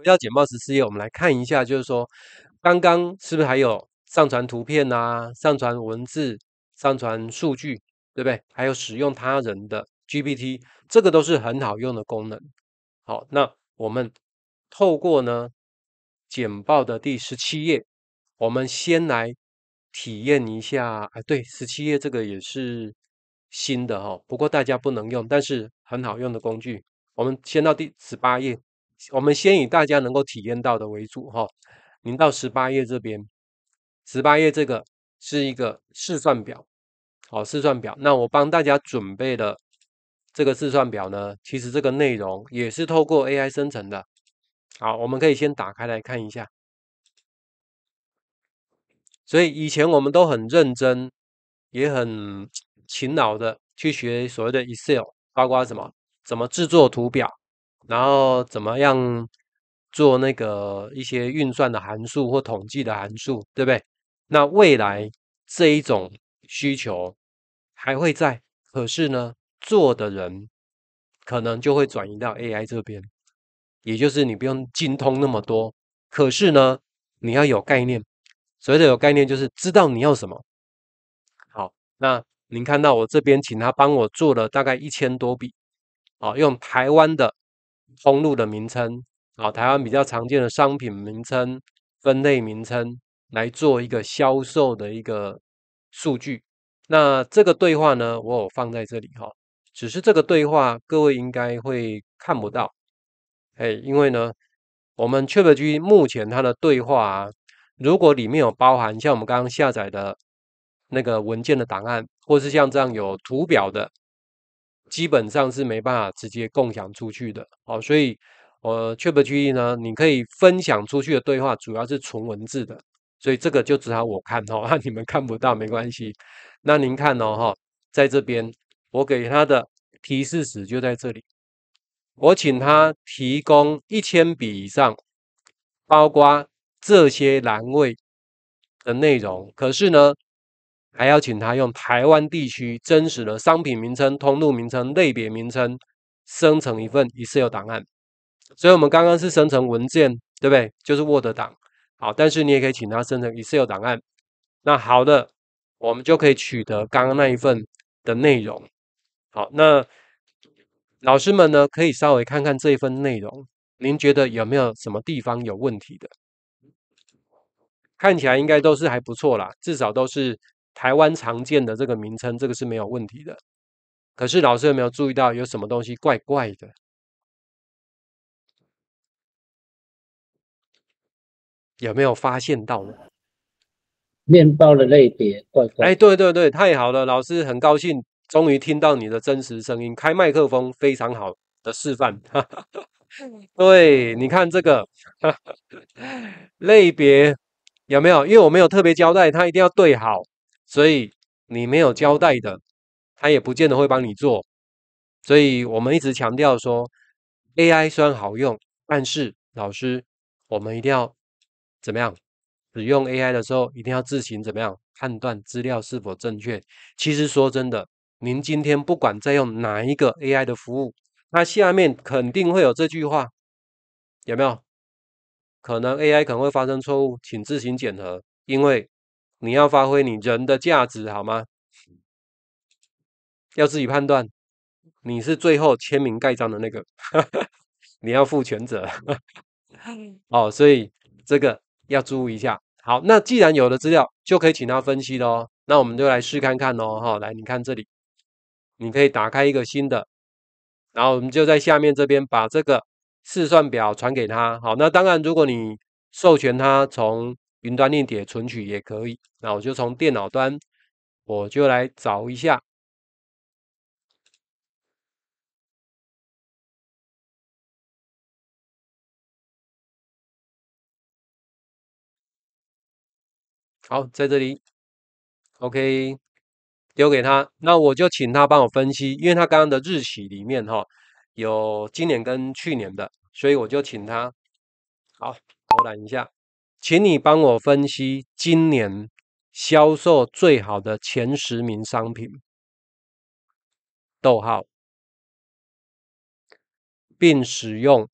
回到简报十四页，我们来看一下，就是说，刚刚是不是还有上传图片啊，上传文字，上传数据，对不对？还有使用他人的 GPT，这个都是很好用的功能。好，那我们透过呢简报的第十七页，我们先来体验一下。啊，对，十七页这个也是新的哈，不过大家不能用，但是很好用的工具。我们先到第十八页。我们先以大家能够体验到的为主哈，零到十八页这边，十八页这个是一个试算表，好试算表，那我帮大家准备的这个试算表呢，其实这个内容也是透过 AI 生成的，好，我们可以先打开来看一下。所以以前我们都很认真，也很勤劳的去学所谓的 Excel，包括什么，怎么制作图表。然后怎么样做那个一些运算的函数或统计的函数，对不对？那未来这一种需求还会在，可是呢，做的人可能就会转移到 AI 这边，也就是你不用精通那么多，可是呢，你要有概念。所谓的有概念，就是知道你要什么。好，那您看到我这边，请他帮我做了大概一千多笔，好，用台湾的。通路的名称啊，台湾比较常见的商品名称、分类名称来做一个销售的一个数据。那这个对话呢，我有放在这里哈，只是这个对话各位应该会看不到，哎，因为呢，我们 ChatG 目前它的对话啊，如果里面有包含像我们刚刚下载的那个文件的档案，或是像这样有图表的。基本上是没办法直接共享出去的，哦，所以呃 c h a t g p 呢，你可以分享出去的对话主要是纯文字的，所以这个就只好我看哈，你们看不到没关系。那您看哦哈，在这边我给他的提示词就在这里，我请他提供一千笔以上，包括这些栏位的内容，可是呢。还要请他用台湾地区真实的商品名称、通路名称、类别名称生成一份一 e l 档案。所以，我们刚刚是生成文件，对不对？就是 Word 档。好，但是你也可以请他生成一 e l 档案。那好的，我们就可以取得刚刚那一份的内容。好，那老师们呢，可以稍微看看这一份内容，您觉得有没有什么地方有问题的？看起来应该都是还不错啦，至少都是。台湾常见的这个名称，这个是没有问题的。可是老师有没有注意到有什么东西怪怪的？有没有发现到？呢？面包的类别怪怪。哎，对对对，太好了，老师很高兴，终于听到你的真实声音，开麦克风，非常好的示范。哈。对，你看这个 类别有没有？因为我没有特别交代，它一定要对好。所以你没有交代的，他也不见得会帮你做。所以我们一直强调说，AI 虽然好用，但是老师，我们一定要怎么样？使用 AI 的时候一定要自行怎么样判断资料是否正确。其实说真的，您今天不管在用哪一个 AI 的服务，它下面肯定会有这句话，有没有？可能 AI 可能会发生错误，请自行检核，因为。你要发挥你人的价值好吗？要自己判断，你是最后签名盖章的那个，你要负全责。哦，所以这个要注意一下。好，那既然有了资料，就可以请他分析喽。那我们就来试看看喽，哈，来，你看这里，你可以打开一个新的，然后我们就在下面这边把这个试算表传给他。好，那当然，如果你授权他从。云端链铁存取也可以，那我就从电脑端，我就来找一下。好，在这里，OK，丢给他。那我就请他帮我分析，因为他刚刚的日期里面哈有今年跟去年的，所以我就请他好浏览一下。请你帮我分析今年销售最好的前十名商品，逗号，并使用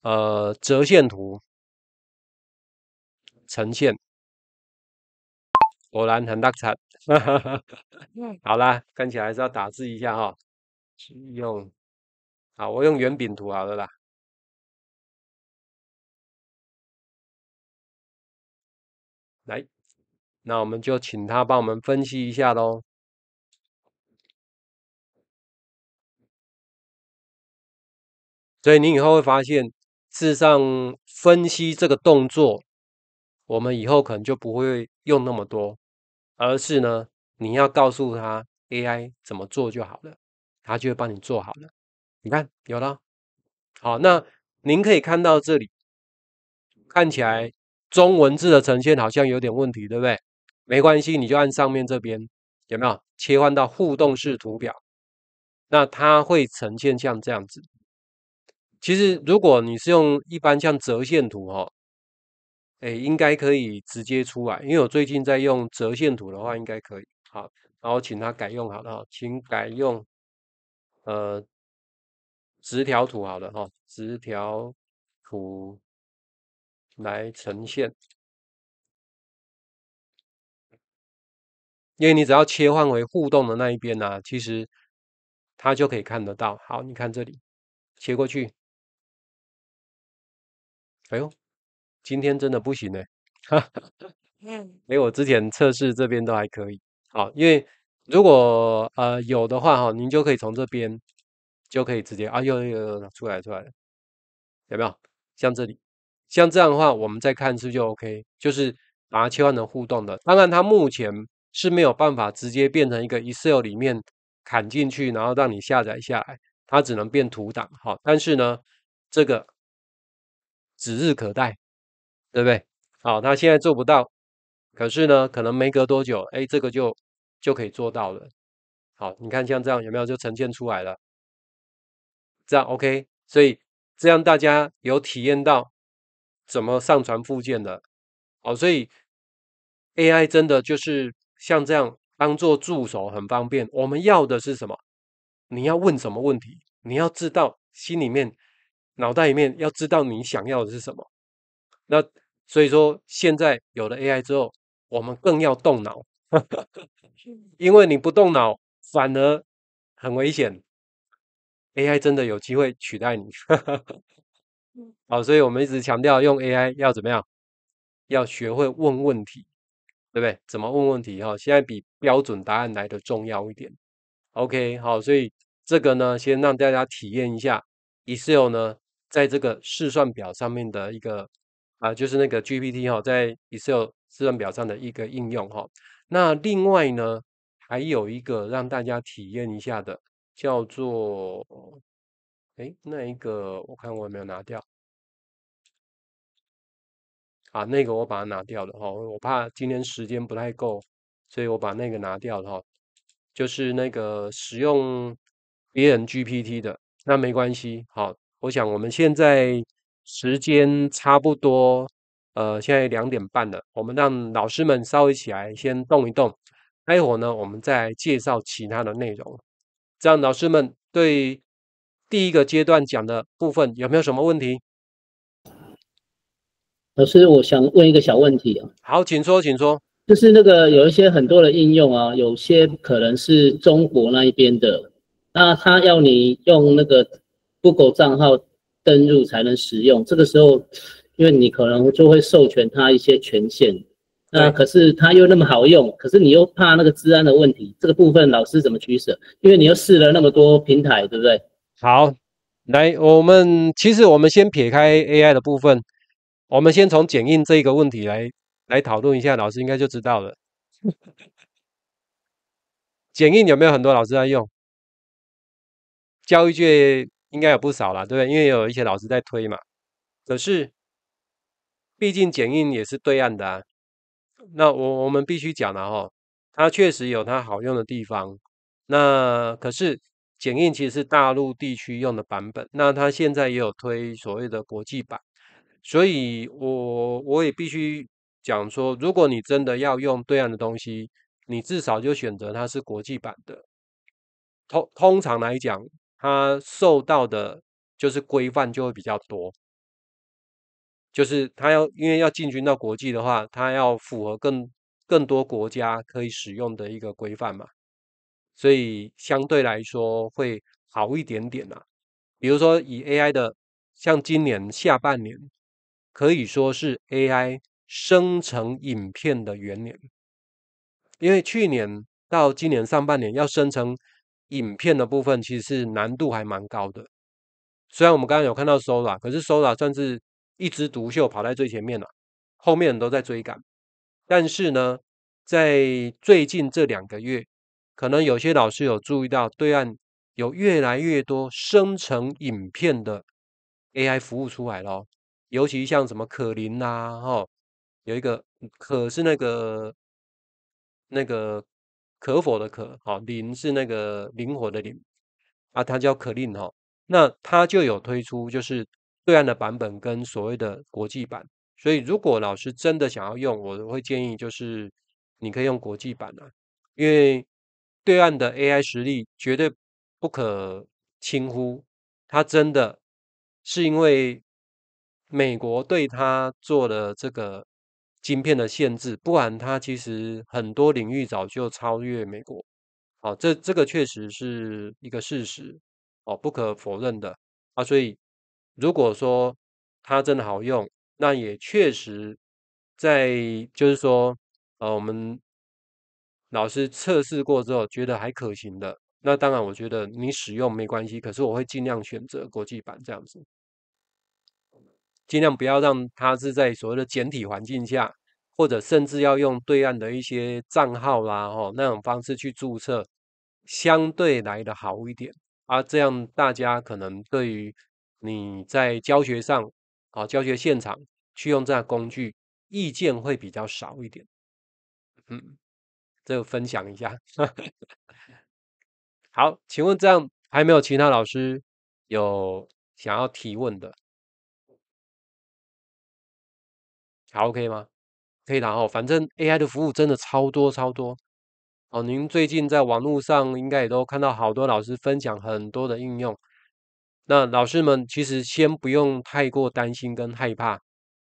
呃折线图呈现。果然很大差。好啦，看起来是要打字一下哈，使用好，我用圆饼图好了啦。来，那我们就请他帮我们分析一下喽。所以你以后会发现，事实上分析这个动作，我们以后可能就不会用那么多，而是呢，你要告诉他 AI 怎么做就好了，他就会帮你做好了。你看，有了。好，那您可以看到这里，看起来。中文字的呈现好像有点问题，对不对？没关系，你就按上面这边有没有切换到互动式图表？那它会呈现像这样子。其实如果你是用一般像折线图哈，哎，应该可以直接出来，因为我最近在用折线图的话，应该可以。好，然后请他改用，好了，哈，请改用呃，直条图，好了哈，直条图。来呈现，因为你只要切换回互动的那一边呢，其实它就可以看得到。好，你看这里，切过去，哎呦，今天真的不行哎，有，我之前测试这边都还可以。好，因为如果呃有的话哈，您就可以从这边就可以直接啊，又又又出来出来了，有没有？像这里。像这样的话，我们再看是不是就 OK？就是把它切换成互动的。当然，它目前是没有办法直接变成一个 Excel 里面砍进去，然后让你下载下来。它只能变图档。好，但是呢，这个指日可待，对不对？好，它现在做不到，可是呢，可能没隔多久，哎，这个就就可以做到了。好，你看像这样有没有就呈现出来了？这样 OK？所以这样大家有体验到？怎么上传附件的？哦，所以 A I 真的就是像这样当做助手很方便。我们要的是什么？你要问什么问题？你要知道心里面、脑袋里面要知道你想要的是什么。那所以说，现在有了 A I 之后，我们更要动脑，因为你不动脑反而很危险。A I 真的有机会取代你。好，所以我们一直强调用 AI 要怎么样？要学会问问题，对不对？怎么问问题？哈，现在比标准答案来的重要一点。OK，好，所以这个呢，先让大家体验一下 Excel 呢，在这个试算表上面的一个啊，就是那个 GPT 哈，在 Excel 试算表上的一个应用哈。那另外呢，还有一个让大家体验一下的，叫做。哎，那一个我看我有没有拿掉啊？那个我把它拿掉了哈，我怕今天时间不太够，所以我把那个拿掉了哈。就是那个使用别人 GPT 的，那没关系。好，我想我们现在时间差不多，呃，现在两点半了，我们让老师们稍微起来先动一动，待会儿呢我们再介绍其他的内容，这样老师们对。第一个阶段讲的部分有没有什么问题？老师，我想问一个小问题啊。好，请说，请说。就是那个有一些很多的应用啊，有些可能是中国那一边的，那他要你用那个 Google 账号登录才能使用。这个时候，因为你可能就会授权他一些权限，那可是他又那么好用，可是你又怕那个治安的问题。这个部分老师怎么取舍？因为你又试了那么多平台，对不对？好，来，我们其实我们先撇开 AI 的部分，我们先从剪映这个问题来来讨论一下，老师应该就知道了。剪映有没有很多老师在用？教育界应该有不少了，对不对？因为有一些老师在推嘛。可是，毕竟剪映也是对岸的啊。那我我们必须讲了哈，它确实有它好用的地方。那可是。剪映其实是大陆地区用的版本，那它现在也有推所谓的国际版，所以我我也必须讲说，如果你真的要用对岸的东西，你至少就选择它是国际版的。通通常来讲，它受到的就是规范就会比较多，就是它要因为要进军到国际的话，它要符合更更多国家可以使用的一个规范嘛。所以相对来说会好一点点啦。比如说，以 AI 的，像今年下半年可以说是 AI 生成影片的元年，因为去年到今年上半年要生成影片的部分，其实是难度还蛮高的。虽然我们刚刚有看到 Sora，可是 Sora 算是一枝独秀，跑在最前面了，后面都在追赶。但是呢，在最近这两个月。可能有些老师有注意到，对岸有越来越多生成影片的 AI 服务出来了，尤其像什么可林啦，哈，有一个可是那个那个可否的可，哈，灵是那个灵活的灵，啊，它叫可灵哈，那它就有推出就是对岸的版本跟所谓的国际版，所以如果老师真的想要用，我会建议就是你可以用国际版的，因为。对岸的 AI 实力绝对不可轻忽，他真的是因为美国对它做的这个晶片的限制，不然它其实很多领域早就超越美国。好，这这个确实是一个事实，哦，不可否认的啊。所以如果说它真的好用，那也确实在就是说，呃，我们。老师测试过之后觉得还可行的，那当然我觉得你使用没关系，可是我会尽量选择国际版这样子，尽量不要让它是在所谓的简体环境下，或者甚至要用对岸的一些账号啦吼那种方式去注册，相对来的好一点。啊，这样大家可能对于你在教学上啊教学现场去用这样工具，意见会比较少一点，嗯。这个分享一下，好，请问这样还有没有其他老师有想要提问的？还 OK 吗？可以的哦。反正 AI 的服务真的超多超多哦。您最近在网络上应该也都看到好多老师分享很多的应用。那老师们其实先不用太过担心跟害怕，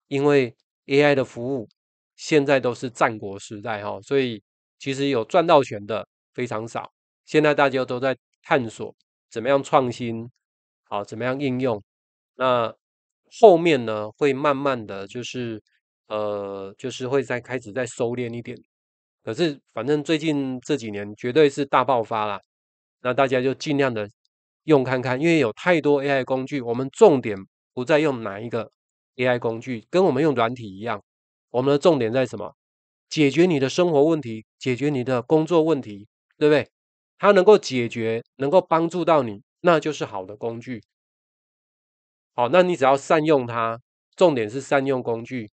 因为 AI 的服务现在都是战国时代哈，所以。其实有赚到钱的非常少，现在大家都在探索怎么样创新，好怎么样应用，那后面呢会慢慢的就是呃就是会再开始再收敛一点，可是反正最近这几年绝对是大爆发啦，那大家就尽量的用看看，因为有太多 AI 工具，我们重点不在用哪一个 AI 工具，跟我们用软体一样，我们的重点在什么？解决你的生活问题，解决你的工作问题，对不对？它能够解决，能够帮助到你，那就是好的工具。好，那你只要善用它，重点是善用工具。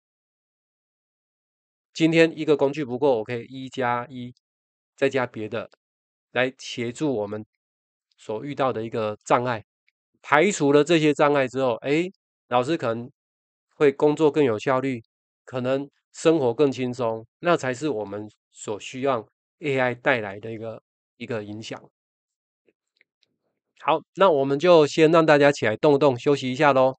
今天一个工具不够我可以一加一再加别的，来协助我们所遇到的一个障碍。排除了这些障碍之后，哎，老师可能会工作更有效率，可能。生活更轻松，那才是我们所需要 AI 带来的一个一个影响。好，那我们就先让大家起来动一动，休息一下喽。